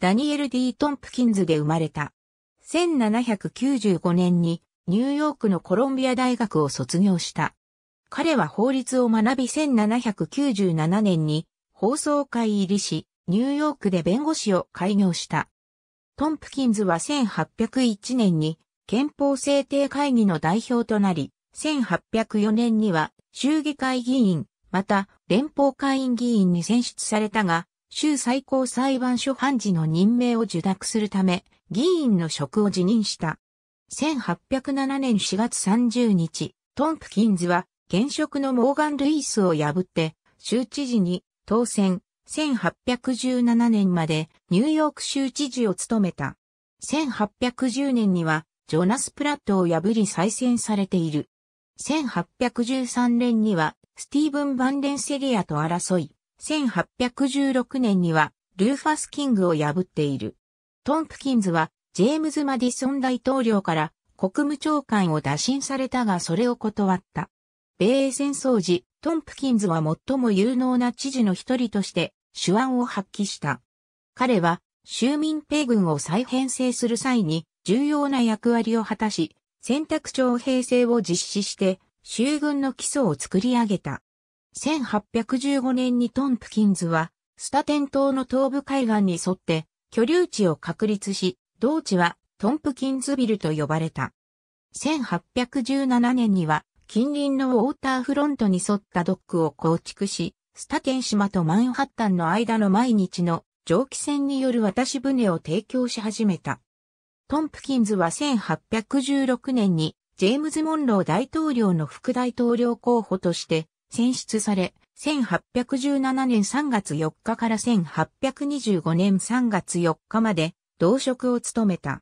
ダニエル・ D・ トンプキンズで生まれた。1795年にニューヨークのコロンビア大学を卒業した。彼は法律を学び1797年に放送会入りし、ニューヨークで弁護士を開業した。トンプキンズは1801年に憲法制定会議の代表となり、1804年には衆議会議員、また連邦会員議員に選出されたが、州最高裁判所判事の任命を受諾するため、議員の職を辞任した。1807年4月30日、トンプキンズは、現職のモーガン・ルイスを破って、州知事に当選。1817年までニューヨーク州知事を務めた。1810年にはジョナス・プラットを破り再選されている。1813年にはスティーブン・バンデンセリアと争い、1816年にはルーファス・キングを破っている。トンプキンズはジェームズ・マディソン大統領から国務長官を打診されたがそれを断った。米英戦争時、トンプキンズは最も有能な知事の一人として手腕を発揮した。彼は州民兵軍を再編成する際に重要な役割を果たし、選択長兵制を実施して、州軍の基礎を作り上げた。1815年にトンプキンズは、スタテン島の東部海岸に沿って居留地を確立し、同地はトンプキンズビルと呼ばれた。1817年には近隣のウォーターフロントに沿ったドックを構築し、スタテン島とマンハッタンの間の毎日の蒸気船による渡し船を提供し始めた。トンプキンズは1816年にジェームズ・モンロー大統領の副大統領候補として選出され、1817年3月4日から1825年3月4日まで同職を務めた。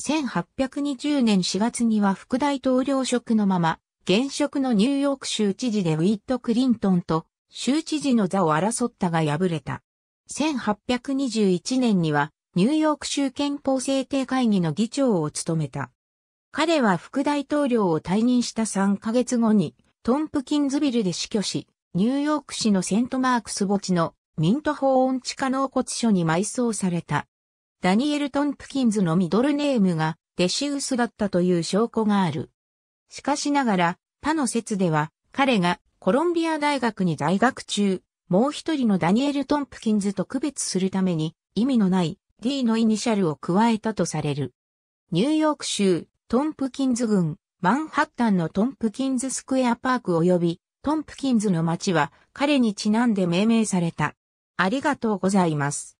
1820年4月には副大統領職のまま、現職のニューヨーク州知事でウィット・クリントンと州知事の座を争ったが敗れた。1821年にはニューヨーク州憲法制定会議の議長を務めた。彼は副大統領を退任した3ヶ月後に、トンプキンズビルで死去し、ニューヨーク市のセントマークス墓地のミント法音地下納骨所に埋葬された。ダニエル・トンプキンズのミドルネームがデシウスだったという証拠がある。しかしながら、他の説では、彼がコロンビア大学に在学中、もう一人のダニエル・トンプキンズと区別するために、意味のない D のイニシャルを加えたとされる。ニューヨーク州、トンプキンズ郡、マンハッタンのトンプキンズスクエアパーク及びトンプキンズの街は彼にちなんで命名された。ありがとうございます。